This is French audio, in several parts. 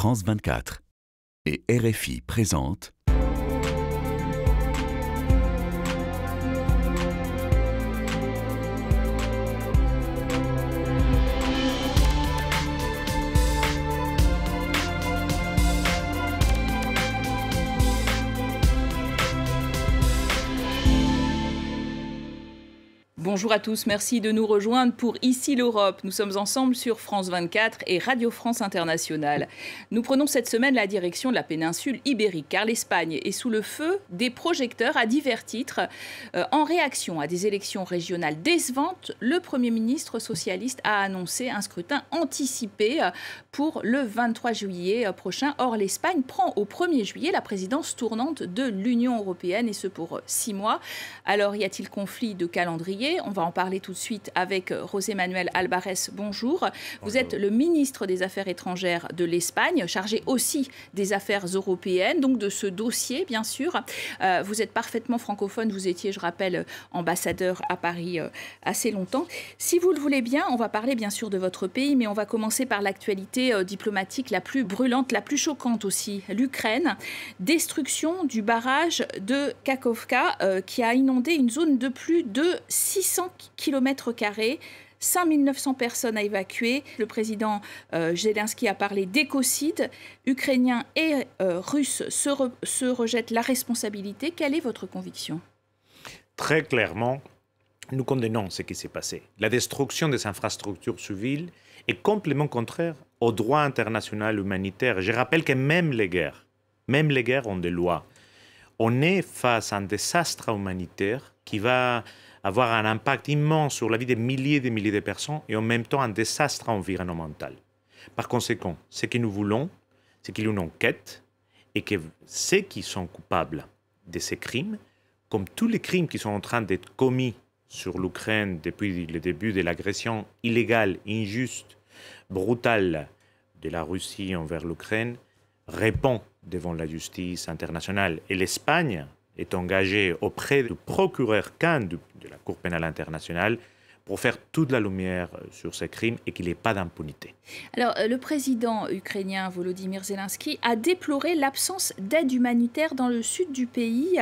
France 24 et RFI présente Bonjour à tous, merci de nous rejoindre pour Ici l'Europe. Nous sommes ensemble sur France 24 et Radio France Internationale. Nous prenons cette semaine la direction de la péninsule ibérique car l'Espagne est sous le feu des projecteurs à divers titres. Euh, en réaction à des élections régionales décevantes, le Premier ministre socialiste a annoncé un scrutin anticipé euh, pour le 23 juillet euh, prochain. Or, l'Espagne prend au 1er juillet la présidence tournante de l'Union européenne et ce pour six mois. Alors, y a-t-il conflit de calendrier on va en parler tout de suite avec euh, José Manuel Alvarez. Bonjour. Vous êtes le ministre des Affaires étrangères de l'Espagne, chargé aussi des affaires européennes, donc de ce dossier, bien sûr. Euh, vous êtes parfaitement francophone. Vous étiez, je rappelle, ambassadeur à Paris euh, assez longtemps. Si vous le voulez bien, on va parler bien sûr de votre pays, mais on va commencer par l'actualité diplomatique la plus brûlante, la plus choquante aussi, l'Ukraine. Destruction du barrage de Kakovka qui a inondé une zone de plus de 600 600 km, 5900 personnes à évacuer. Le président euh, Zelensky a parlé d'écocide. Ukrainiens et euh, Russes se, rejettent la responsabilité. Quelle est votre conviction Très clairement, nous condamnons ce qui s'est passé. La destruction des infrastructures civiles est complètement contraire au droit international humanitaire. Je rappelle que même les guerres, même les guerres ont des lois. On est face à un désastre humanitaire qui va avoir un impact immense sur la vie des milliers et des milliers de personnes et en même temps un désastre environnemental. Par conséquent, ce que nous voulons, c'est qu'il y ait une enquête et que ceux qui sont coupables de ces crimes, comme tous les crimes qui sont en train d'être commis sur l'Ukraine depuis le début de l'agression illégale, injuste, brutale de la Russie envers l'Ukraine, répondent devant la justice internationale. Et l'Espagne, est engagé auprès du procureur Khan de, la Cour pénale internationale pour faire toute la lumière euh, sur ces crimes et qu'il n'y ait pas d'impunité. Alors, euh, le président ukrainien Volodymyr Zelensky a déploré l'absence d'aide humanitaire dans le sud du pays.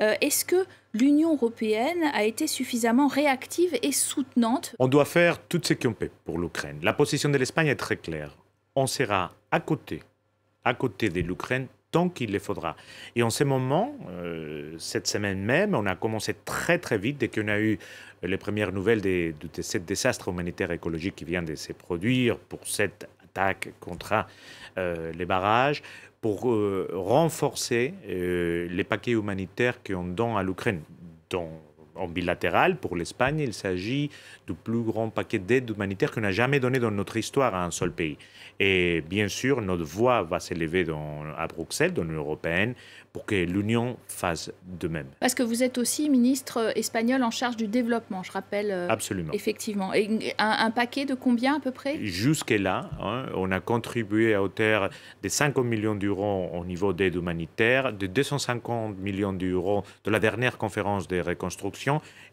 Euh, est-ce que l'Union européenne a été suffisamment réactive et soutenante On doit faire tout ce qu'on peut pour l'Ukraine. La position de l'Espagne est très claire. On sera à côté, à côté de l'Ukraine qu'il le faudra. Et en ce moment, euh, cette semaine même, on a commencé très très vite, dès qu'on a eu les premières nouvelles de, ces ce désastre humanitaire écologique qui vient de se produire pour cette attaque contre euh, les barrages, pour euh, renforcer les paquets humanitaires qu'on donne à l'Ukraine, en bilatéral, pour l'Espagne, il s'agit du plus grand paquet d'aide humanitaire qu'on a jamais donné dans notre histoire à un seul pays. Et bien sûr, notre voix va s'élever à Bruxelles, dans l'Union européenne, pour que l'Union fasse de même. Parce que vous êtes aussi ministre espagnol en charge du développement, je rappelle. Euh, Absolument. Effectivement. Et un, paquet de combien à peu près Jusqu'à là hein, on a contribué à hauteur de 50 millions d'euros au niveau d'aide humanitaire, de 250 millions d'euros de la dernière conférence de reconstruction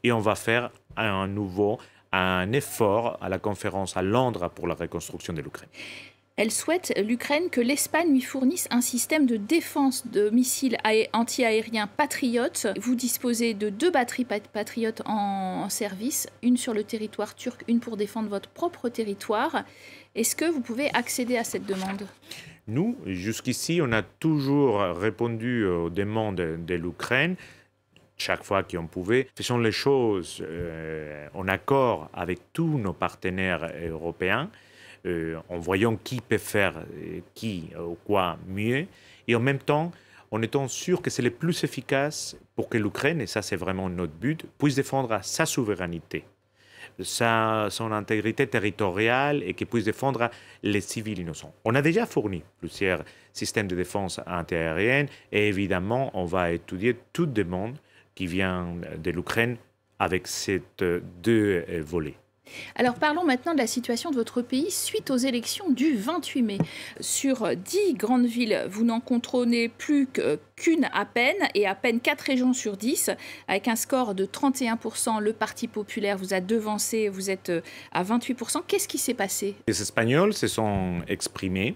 et on va faire un nouveau un effort à la conférence à Londres pour la reconstruction de l'Ukraine. Elle souhaite, l'Ukraine, que l'Espagne lui fournisse un système de défense de missiles antiaériens patriotes. Vous disposez de deux batteries patriotes en service, une sur le territoire turc, une pour défendre votre propre territoire. Est-ce que vous pouvez accéder à cette demande Nous, jusqu'ici, on a toujours répondu aux demandes de l'Ukraine chaque fois qu'on pouvait. Faisons les choses euh, en accord avec tous nos partenaires européens, euh, en voyant qui peut faire euh, qui ou quoi mieux, et en même temps en étant sûr que c'est le plus efficace pour que l'Ukraine, et ça c'est vraiment notre but, puisse défendre sa souveraineté. Sa, son intégrité territoriale et qu'elle puisse défendre les civils innocents. On a déjà fourni plusieurs systèmes de défense antiaérienne et évidemment, on va étudier toute demande qui vient de l'Ukraine avec ces euh, deux euh, volets. Alors parlons maintenant de la situation de votre pays suite aux élections du 28 mai. Sur dix grandes villes, vous n'en contrôlez plus qu'une à peine et à peine quatre régions sur dix. Avec un score de 31%, le Parti populaire vous a devancé, vous êtes euh, à 28%. Qu'est-ce qui s'est passé Les Espagnols se sont exprimés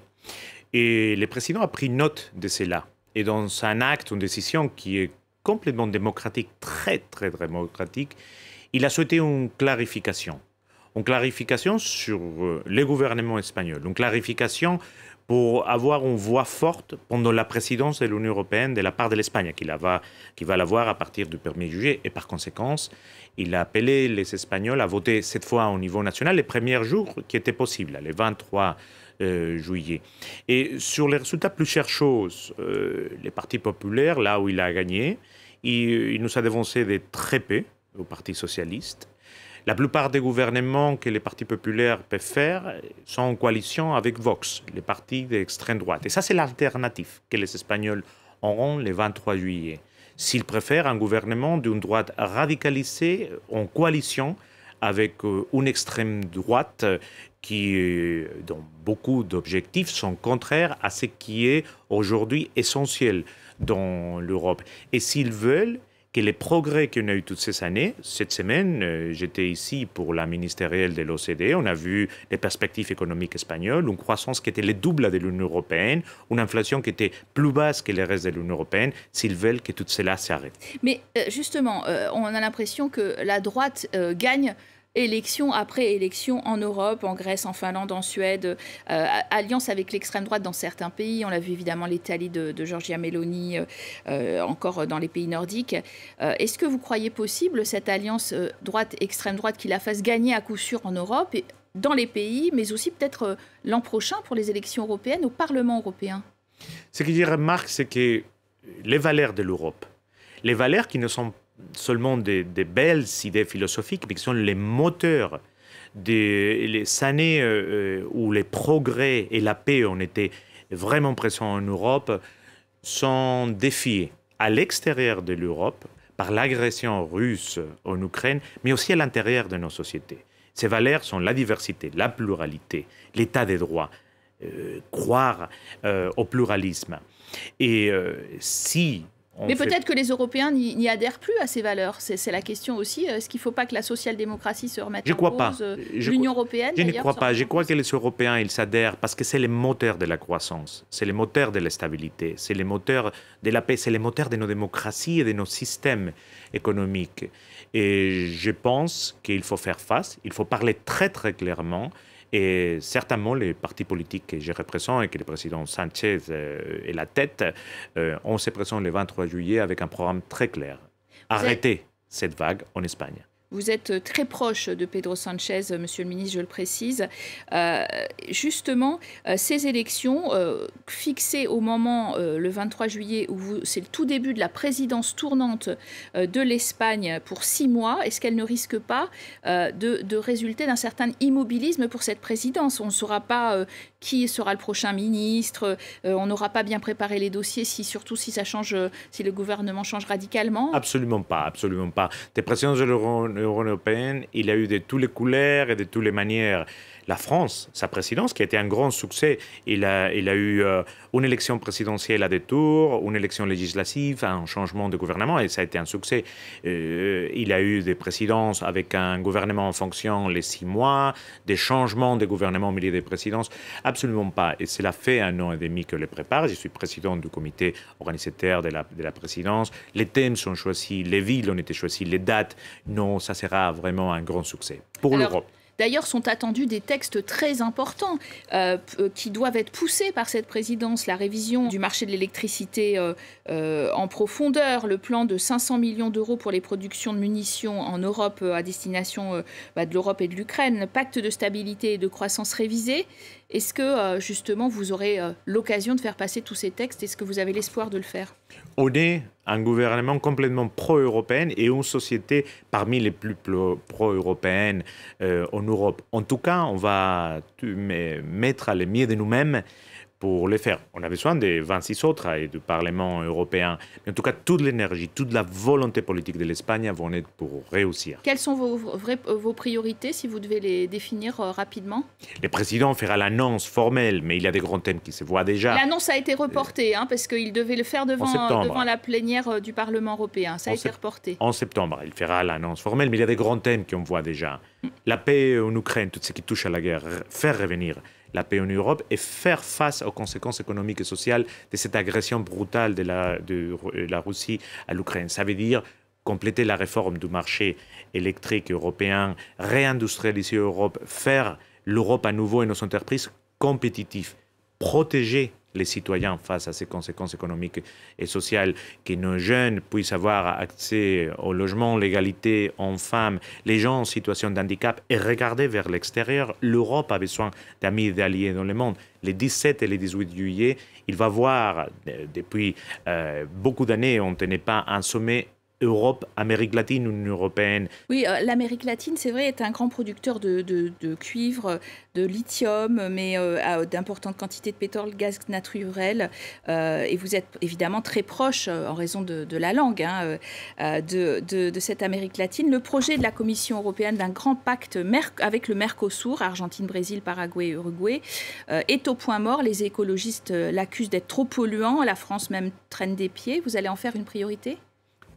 et le président a pris note de cela. Et dans un acte, une décision qui est complètement démocratique, très très démocratique, il a souhaité une clarification. Une clarification sur euh, le gouvernement espagnol, une clarification pour avoir une voix forte pendant la présidence de l'Union européenne de la part de l'Espagne, qui, va, qui va l'avoir à partir du permis er juillet. Et par conséquent, il a appelé les Espagnols à voter cette fois au niveau national les premiers jours qui étaient possibles, les 23 euh, juillet. Et sur les résultats plus chères chose euh, les partis populaires, là où il a gagné, il, nous a dévancé des très peu au Parti socialiste. La plupart des gouvernements que les partis populaires peuvent faire sont en coalition avec Vox, les partis d'extrême droite. Et ça, c'est l'alternative que les Espagnols auront le 23 juillet. S'ils préfèrent un gouvernement d'une droite radicalisée en coalition avec euh, une extrême droite qui, euh, dont beaucoup d'objectifs, sont contraires à ce qui est aujourd'hui essentiel dans l'Europe. Et s'ils veulent que les progrès qu'on a eu toutes ces années, cette semaine, euh, j'étais ici pour la ministérielle de l'OCDE, on a vu les perspectives économiques espagnoles, une croissance qui était le double de l'Union européenne, une inflation qui était plus basse que le reste de l'Union européenne, s'ils veulent que tout cela s'arrête. Mais euh, justement, on a l'impression que la droite gagne élection après élection en Europe, en Grèce, en Finlande, en Suède, euh, alliance avec l'extrême droite dans certains pays. On l'a vu évidemment l'Italie de, de, Giorgia Meloni, euh, euh, encore dans les pays nordiques. Est-ce que vous croyez possible cette alliance droite-extrême droite qui la fasse gagner à coup sûr en Europe, et dans les pays, mais aussi peut-être l'an prochain pour les élections européennes au Parlement européen Ce que je Marc, c'est que les valeurs de l'Europe, les valeurs qui ne sont pas seulement des, belles idées philosophiques, mais qui sont les moteurs des années euh, euh, où les progrès et la paix ont été vraiment présents en Europe, sont défiés à l'extérieur de l'Europe par l'agression russe en Ukraine, mais aussi à l'intérieur de nos sociétés. Ces valeurs sont la diversité, la pluralité, l'état des droits, euh, croire au pluralisme. Et si mais peut-être que les Européens n'y adhèrent plus à ces valeurs. C'est la question aussi. Euh, est-ce qu'il ne faut pas que la social-démocratie se remette je en crois pas. Euh, L'Union européenne Je ne crois pas. Je crois que les Européens, ils s'adhèrent parce que c'est le moteur de la croissance, c'est le moteur de la stabilité, c'est le moteur de la paix, c'est le moteur de nos démocraties et de nos systèmes économiques. Et je pense qu'il faut faire face, il faut parler très très clairement et certainement, les partis politiques que je représente et que le président Sanchez euh, est la tête, euh, on se présente le 23 juillet avec un programme très clair. Arrêtez cette vague en Espagne. Vous êtes euh, très proche de Pedro Sanchez, euh, Monsieur le ministre, je le précise. Euh, justement, ces élections fixées au moment, le 23 juillet, où c'est le tout début de la présidence tournante de l'Espagne pour six mois, est-ce qu'elles ne risquent pas de, de, résulter d'un certain immobilisme pour cette présidence On ne saura pas qui sera le prochain ministre, on n'aura pas bien préparé les dossiers, si, surtout si ça change, si le gouvernement change radicalement. Absolument pas, absolument pas. Des pressions rends européenne, il y a eu de toutes les couleurs et de toutes les manières la France, sa présidence, qui a été un grand succès. Il a, eu euh, une élection présidentielle à deux tours, une élection législative, un changement de gouvernement, et ça a été un succès. Euh, il a eu des présidences avec un gouvernement en fonction les six mois, des changements de gouvernement au milieu des présidences. Absolument pas. Et cela fait un an et demi que les prépare. Je suis président du comité organisateur de la présidence. Les thèmes sont choisis, les villes ont été choisies, les dates. Non, ça sera vraiment un grand succès pour l'Europe. D'ailleurs, sont attendus des textes très importants euh, euh, qui doivent être poussés par cette présidence. La révision du marché de l'électricité euh, en profondeur, le plan de 500 millions d'euros pour les productions de munitions en Europe à destination bah, de l'Europe et de l'Ukraine, le pacte de stabilité et de croissance révisé est-ce que euh, justement vous aurez euh, l'occasion de faire passer tous ces textes Est-ce que vous avez l'espoir de le faire On est un gouvernement complètement pro-européen et une société parmi les plus pro-européennes euh, en Europe. En tout cas, on va mettre à l'émier de nous-mêmes pour les faire. On a besoin des 26 autres et du Parlement européen. Mais en tout cas, toute l'énergie, toute la volonté politique de l'Espagne vont être pour réussir. Quelles sont vos, vos priorités, si vous devez les définir euh, rapidement Le président fera l'annonce formelle, mais il y a des grands thèmes qui se voient déjà. L'annonce a été reportée, hein, parce qu'il devait le faire devant, euh, la plénière euh, du Parlement européen. Ça a été reporté. En septembre, il fera l'annonce formelle, mais il y a des grands thèmes qu'on voit déjà. La paix en Ukraine, tout ce qui touche à la guerre, faire revenir la paix en Europe et faire face aux conséquences économiques et sociales de cette agression brutale de la, Russie à l'Ukraine. Ça veut dire compléter la réforme du marché électrique européen, réindustrialiser l'Europe, faire l'Europe à nouveau et nos entreprises compétitives, protéger les citoyens face à ces conséquences économiques et sociales, que nos jeunes puissent avoir accès au logement, l'égalité en femmes les gens en situation de handicap et regarder vers l'extérieur. L'Europe a besoin d'amis et d'alliés dans le monde. Les 17 et les 18 juillet, il va voir, euh, depuis euh, beaucoup d'années, on ne tenait pas un sommet Europe, Amérique latine, Union européenne. Oui, euh, l'Amérique latine, c'est vrai, est un grand producteur de, cuivre, de lithium, mais euh, d'importantes quantités de pétrole, gaz naturel. Euh, et vous êtes évidemment très proche, en raison de, la langue, hein, de, cette Amérique latine. Le projet de la Commission européenne d'un grand pacte avec le Mercosur, Argentine, Brésil, Paraguay, Uruguay, est au point mort. Les écologistes l'accusent d'être trop polluant. La France même traîne des pieds. Vous allez en faire une priorité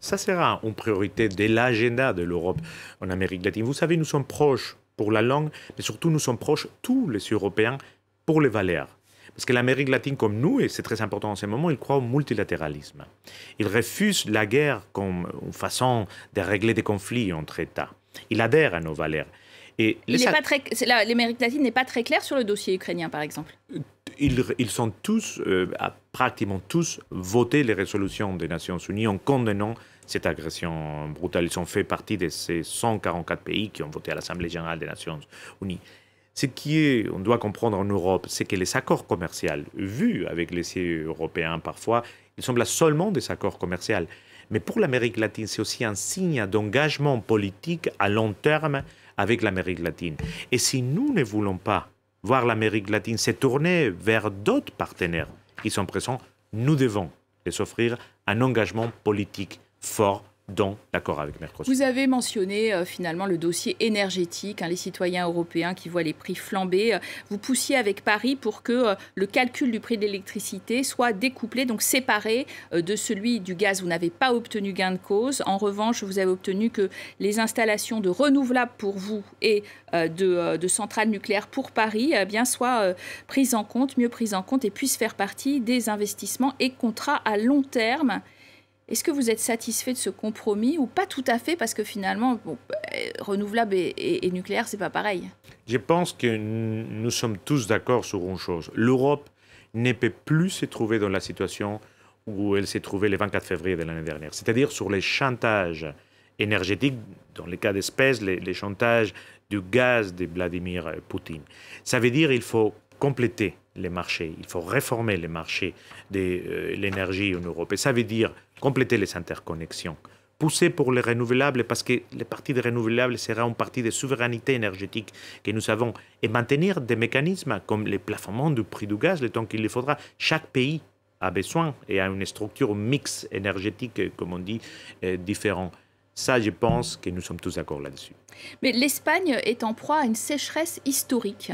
ça sera une priorité de l'agenda de l'Europe en Amérique latine. Vous savez, nous sommes proches pour la langue, mais surtout nous sommes proches, tous les Européens, pour les valeurs. Parce que l'Amérique latine, comme nous, et c'est très important en ce moment, il croit au multilatéralisme. Il refuse la guerre comme façon de régler des conflits entre États. Il adhère à nos valeurs. L'Amérique latine n'est pas très claire sur le dossier ukrainien, par exemple. Ils, ils sont tous, euh, pratiquement tous, voté les résolutions des Nations Unies en condamnant cette agression brutale. Ils ont fait partie de ces 144 pays qui ont voté à l'Assemblée générale des Nations Unies. Ce qui est, on doit comprendre en Europe, c'est que les accords commerciaux, vus avec les pays européens parfois, ils semblent seulement des accords commerciaux. Mais pour l'Amérique latine, c'est aussi un signe d'engagement politique à long terme avec l'Amérique latine. Et si nous ne voulons pas voir l'Amérique latine se tourner vers d'autres partenaires qui sont présents, nous devons les offrir un engagement politique fort dans l'accord avec Mercosur. Vous avez mentionné euh, finalement le dossier énergétique, hein, les citoyens européens qui voient les prix flamber. Euh, vous poussiez avec Paris pour que euh, le calcul du prix de l'électricité soit découplé, donc séparé de celui du gaz. Vous n'avez pas obtenu gain de cause. En revanche, vous avez obtenu que les installations de renouvelables pour vous et de, centrales nucléaires pour Paris eh bien, soient prises en compte, mieux prises en compte et puissent faire partie des investissements et contrats à long terme est-ce que vous êtes satisfait de ce compromis ou pas tout à fait parce que finalement, euh, renouvelable et, nucléaire, ce nucléaire, c'est pas pareil Je pense que nous sommes tous d'accord sur une chose. L'Europe ne peut plus se trouver dans la situation où elle s'est trouvée le 24 février de l'année dernière, c'est-à-dire sur les chantages énergétiques, dans les cas d'espèce, les, chantages du gaz de Vladimir Poutine. Ça veut dire qu'il faut compléter les marchés, il faut réformer les marchés de euh, l'énergie en Europe. Et ça veut dire compléter les interconnexions, pousser pour les renouvelables parce que le parti des renouvelables sera un parti de souveraineté énergétique que nous avons et maintenir des mécanismes comme les plafonnements du prix du gaz le temps qu'il le faudra. Chaque pays a besoin et a une structure mixte énergétique, comme on dit, euh, différente. Ça, je pense que nous sommes tous d'accord là-dessus. Mais l'Espagne est en proie à une sécheresse historique.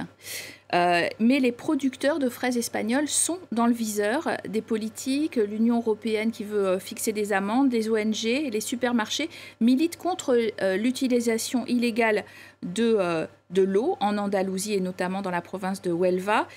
Euh, mais les producteurs de fraises espagnoles sont dans le viseur des politiques, l'Union européenne qui veut euh, fixer des amendes, des ONG les supermarchés militent contre euh, l'utilisation illégale de, de l'eau en Andalousie et notamment dans la province de Huelva.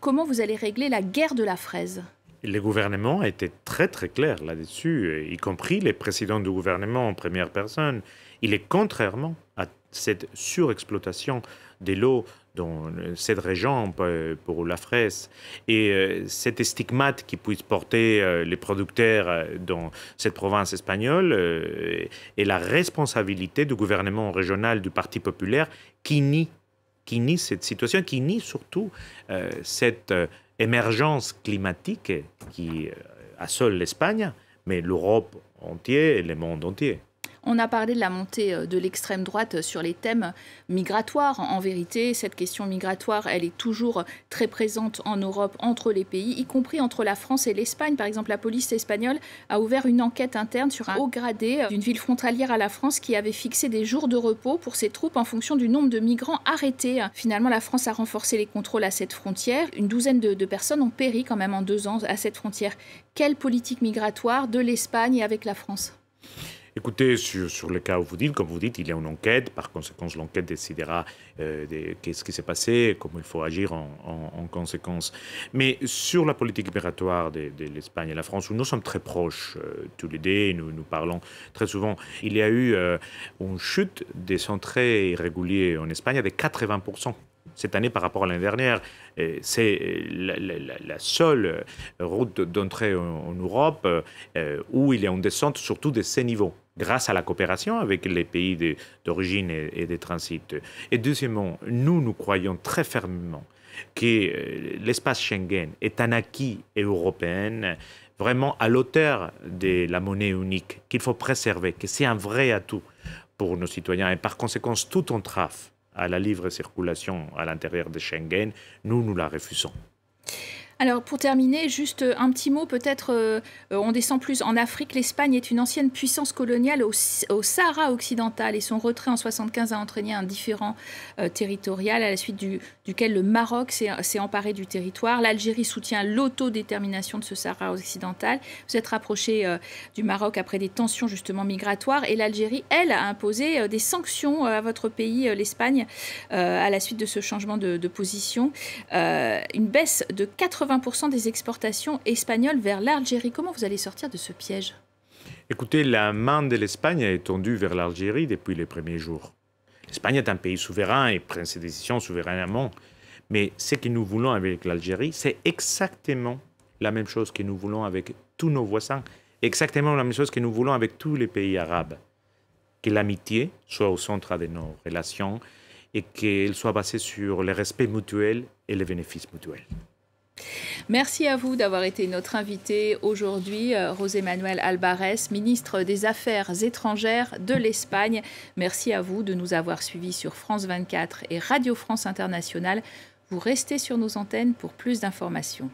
comment vous allez régler la guerre de la fraise le gouvernement était très très clair là-dessus, euh, y compris les présidents du gouvernement en première personne. Il est contrairement à cette surexploitation de l'eau dans cette région euh, pour la fraise et euh, cet cette stigmate qui puisse porter les producteurs dans cette province espagnole et la responsabilité du gouvernement régional du Parti populaire qui nie, qui nie cette situation, qui nie surtout cette émergence climatique qui euh, assole l'Espagne, mais l'Europe entière et le monde entier. On a parlé de la montée euh, de l'extrême droite euh, sur les thèmes migratoires. En vérité, cette question migratoire, elle est toujours très présente en Europe, entre les pays, y compris entre la France et l'Espagne. Par exemple, la police espagnole a ouvert une enquête interne sur un haut gradé euh, d'une ville frontalière à la France qui avait fixé des jours de repos pour ses troupes en fonction du nombre de migrants arrêtés. Finalement, la France a renforcé les contrôles à cette frontière. Une douzaine de, personnes ont péri quand même en deux ans à cette frontière. Quelle politique migratoire de l'Espagne avec la France Écoutez, sur, le cas où vous dites, comme vous dites, il y a une enquête. Par conséquent, l'enquête décidera euh, qu'est-ce qui s'est passé, comment il faut agir en, conséquence. Mais sur la politique migratoire de, l'Espagne et la France, où nous sommes très proches euh, tous les deux, nous, parlons très souvent, il y a eu euh, une chute des entrées irréguliers en Espagne des 80% cette année par rapport à l'année dernière. C'est euh, la, seule euh, route d'entrée en, Europe euh, où il y a une descente, surtout de ces niveaux, grâce à la coopération avec les pays d'origine et, de transit. Et deuxièmement, nous, nous croyons très fermement que l'espace Schengen est un acquis européen vraiment à l'auteur de la monnaie unique qu'il faut préserver, que c'est un vrai atout pour nos citoyens. Et par conséquent, tout entrave à la libre circulation à l'intérieur de Schengen, nous, nous la refusons. Alors pour terminer, juste euh, un petit mot peut-être, euh, euh, on descend plus en Afrique. L'Espagne est une ancienne puissance coloniale au, Sahara occidental et son retrait en 75 a entraîné un différent territorial à la suite duquel le Maroc s'est emparé du territoire. L'Algérie soutient l'autodétermination de ce Sahara occidental. Vous êtes rapproché du Maroc après des tensions justement migratoires et l'Algérie, elle, a imposé des sanctions à votre pays, l'Espagne, à la suite de ce changement de, position. une baisse de 20% des exportations espagnoles vers l'Algérie. Comment vous allez sortir de ce piège Écoutez, la main de l'Espagne est tendue vers l'Algérie depuis les premiers jours. L'Espagne est un pays souverain et prend ses décisions souverainement. Mais ce que nous voulons avec l'Algérie, c'est exactement la même chose que nous voulons avec tous nos voisins, exactement la même chose que nous voulons avec tous les pays arabes. Que l'amitié soit au centre de nos relations et qu'elle soit basée sur le respect mutuel et les bénéfices mutuels. Merci à vous d'avoir été notre invité aujourd'hui, euh, José Manuel Alvarez, ministre des Affaires étrangères de l'Espagne. Merci à vous de nous avoir suivis sur France 24 et Radio France Internationale. Vous restez sur nos antennes pour plus d'informations.